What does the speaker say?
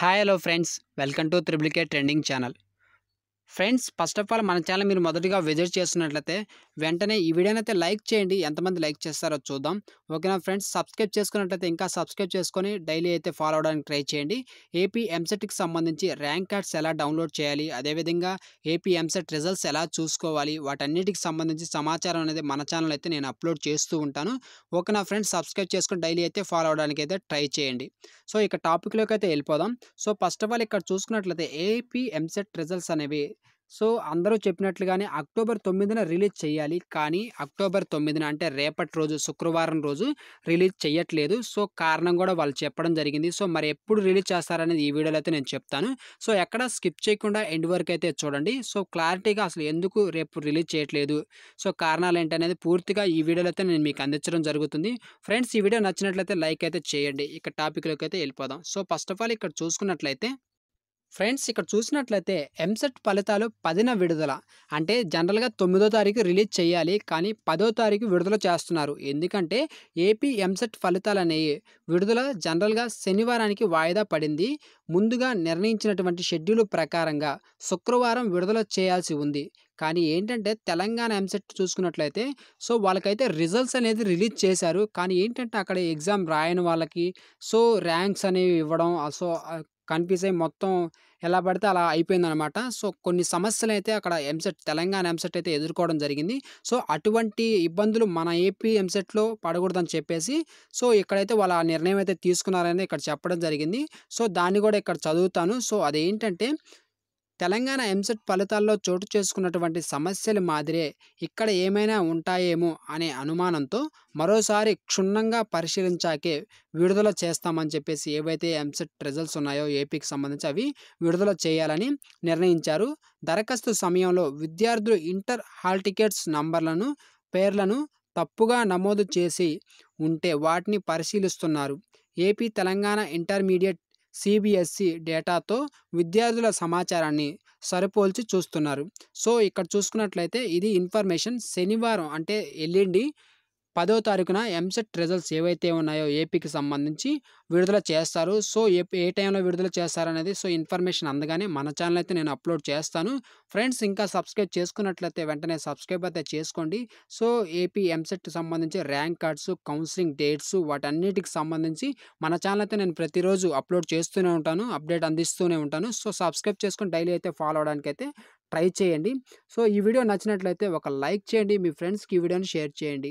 hi hello friends welcome to triple trending channel friends first of all మన channel మీరు మొదటిగా visit చేస్తున్నట్లయితే వెంటనే ఈ వీడియోని అయితే లైక్ చేయండి ఎంతమంది లైక్ చేస్తారో చూద్దాం ఓకేనా ఫ్రెండ్స్ సబ్స్క్రైబ్ చేసుకున్నట్లయితే ఇంకా సబ్స్క్రైబ్ చేసుకొని డైలీ అయితే ఫాలో అవడానికి ట్రై చేయండి ఏపీ ఎంసెట్కి సంబంధించి ర్యాంక్ కార్డ్స్ ఎలా డౌన్లోడ్ చేయాలి అదేవిధంగా ఏపీ ఎంసెట్ రిజల్ట్స్ ఎలా చూసుకోవాలి వాటన్నిటికి సంబంధించి సమాచారం అనేది మన ఛానల్ అయితే నేను అప్లోడ్ చేస్తూ ఉంటాను ఓకేనా ఫ్రెండ్స్ సబ్స్క్రైబ్ చేసుకొని డైలీ అయితే ఫాలో అవడానికి అయితే ట్రై చేయండి సో ఇక టాపిక్లోకి అయితే వెళ్ళిపోదాం సో ఫస్ట్ ఆఫ్ ఆల్ ఇక్కడ చూసుకున్నట్లయితే ఏపీ ఎంసెట్ రిజల్ట్స్ అనేవి సో అందరూ చెప్పినట్లుగానే అక్టోబర్ తొమ్మిదిన రిలీజ్ చేయాలి కానీ అక్టోబర్ తొమ్మిదిన అంటే రేపటి రోజు శుక్రవారం రోజు రిలీజ్ చేయట్లేదు సో కారణం కూడా వాళ్ళు చెప్పడం జరిగింది సో మరి ఎప్పుడు రిలీజ్ చేస్తారనేది ఈ వీడియోలో అయితే నేను చెప్తాను సో ఎక్కడ స్కిప్ చేయకుండా ఎండ్ వరకు అయితే చూడండి సో క్లారిటీగా అసలు ఎందుకు రేపు రిలీజ్ చేయట్లేదు సో కారణాలు ఏంటనేది పూర్తిగా ఈ వీడియోలో అయితే నేను మీకు అందించడం జరుగుతుంది ఫ్రెండ్స్ ఈ వీడియో నచ్చినట్లయితే లైక్ అయితే చేయండి ఇక టాపిక్లోకి అయితే వెళ్ళిపోదాం సో ఫస్ట్ ఆఫ్ ఆల్ ఇక్కడ చూసుకున్నట్లయితే ఫ్రెండ్స్ ఇక్కడ చూసినట్లయితే ఎంసెట్ ఫలితాలు పదిన విడుదల అంటే జనరల్గా తొమ్మిదో తారీఖు రిలీజ్ చేయాలి కానీ పదో తారీఖు విడుదల చేస్తున్నారు ఎందుకంటే ఏపీ ఎంసెట్ ఫలితాలు అనేవి విడుదల జనరల్గా శనివారానికి వాయిదా పడింది ముందుగా నిర్ణయించినటువంటి షెడ్యూల్ ప్రకారంగా శుక్రవారం విడుదల చేయాల్సి ఉంది కానీ ఏంటంటే తెలంగాణ ఎంసెట్ చూసుకున్నట్లయితే సో వాళ్ళకైతే రిజల్ట్స్ అనేది రిలీజ్ చేశారు కానీ ఏంటంటే అక్కడ ఎగ్జామ్ రాయని వాళ్ళకి సో ర్యాంక్స్ అనేవి ఇవ్వడం సో కన్ఫ్యూజ్ అయ్యి మొత్తం ఎలా పడితే అలా అయిపోయిందనమాట సో కొన్ని సమస్యలు అయితే అక్కడ ఎంసెట్ తెలంగాణ ఎంసెట్ అయితే ఎదుర్కోవడం జరిగింది సో అటువంటి ఇబ్బందులు మన ఏపీ ఎంసెట్లో పడకూడదని చెప్పేసి సో ఇక్కడైతే వాళ్ళ నిర్ణయం అయితే తీసుకున్నారని ఇక్కడ చెప్పడం జరిగింది సో దాన్ని కూడా ఇక్కడ చదువుతాను సో అదేంటంటే తెలంగాణ ఎంసెట్ ఫలితాల్లో చోటు చేసుకున్నటువంటి సమస్యలు మాదిరే ఇక్కడ ఏమైనా ఉంటాయేమో అనే అనుమానంతో మరోసారి క్షుణ్ణంగా పరిశీలించాకే విడుదల చేస్తామని చెప్పేసి ఏవైతే ఎంసెట్ రిజల్ట్స్ ఉన్నాయో ఏపీకి సంబంధించి అవి విడుదల చేయాలని నిర్ణయించారు దరఖాస్తు సమయంలో విద్యార్థులు ఇంటర్ హాల్ టికెట్స్ నంబర్లను పేర్లను తప్పుగా నమోదు చేసి ఉంటే వాటిని పరిశీలిస్తున్నారు ఏపీ తెలంగాణ ఇంటర్మీడియట్ సిబిఎస్సి డేటాతో విద్యార్థుల సమాచారాన్ని సరిపోల్చి చూస్తున్నారు సో ఇక్కడ చూసుకున్నట్లయితే ఇది ఇన్ఫర్మేషన్ శనివారం అంటే ఎల్లుండి పదో తారీఖున ఎంసెట్ రిజల్ట్స్ ఏవైతే ఉన్నాయో ఏపీకి సంబంధించి విడుదల చేస్తారు సో ఏ ఏ టైంలో విడుదల చేస్తారనేది సో ఇన్ఫర్మేషన్ అందగానే మన ఛానల్ అయితే నేను అప్లోడ్ చేస్తాను ఫ్రెండ్స్ ఇంకా సబ్స్క్రైబ్ చేసుకున్నట్లయితే వెంటనే సబ్స్క్రైబ్ అయితే చేసుకోండి సో ఏపీ ఎంసెట్ సంబంధించి ర్యాంక్ కార్డ్స్ కౌన్సిలింగ్ డేట్స్ వాటన్నిటికి సంబంధించి మన ఛానల్ అయితే నేను ప్రతిరోజు అప్లోడ్ చేస్తూనే ఉంటాను అప్డేట్ అందిస్తూనే ఉంటాను సో సబ్స్క్రైబ్ చేసుకొని డైలీ అయితే ఫాలో అవడానికి అయితే ట్రై చేయండి సో ఈ వీడియో నచ్చినట్లయితే ఒక లైక్ చేయండి మీ ఫ్రెండ్స్కి ఈ వీడియోని షేర్ చేయండి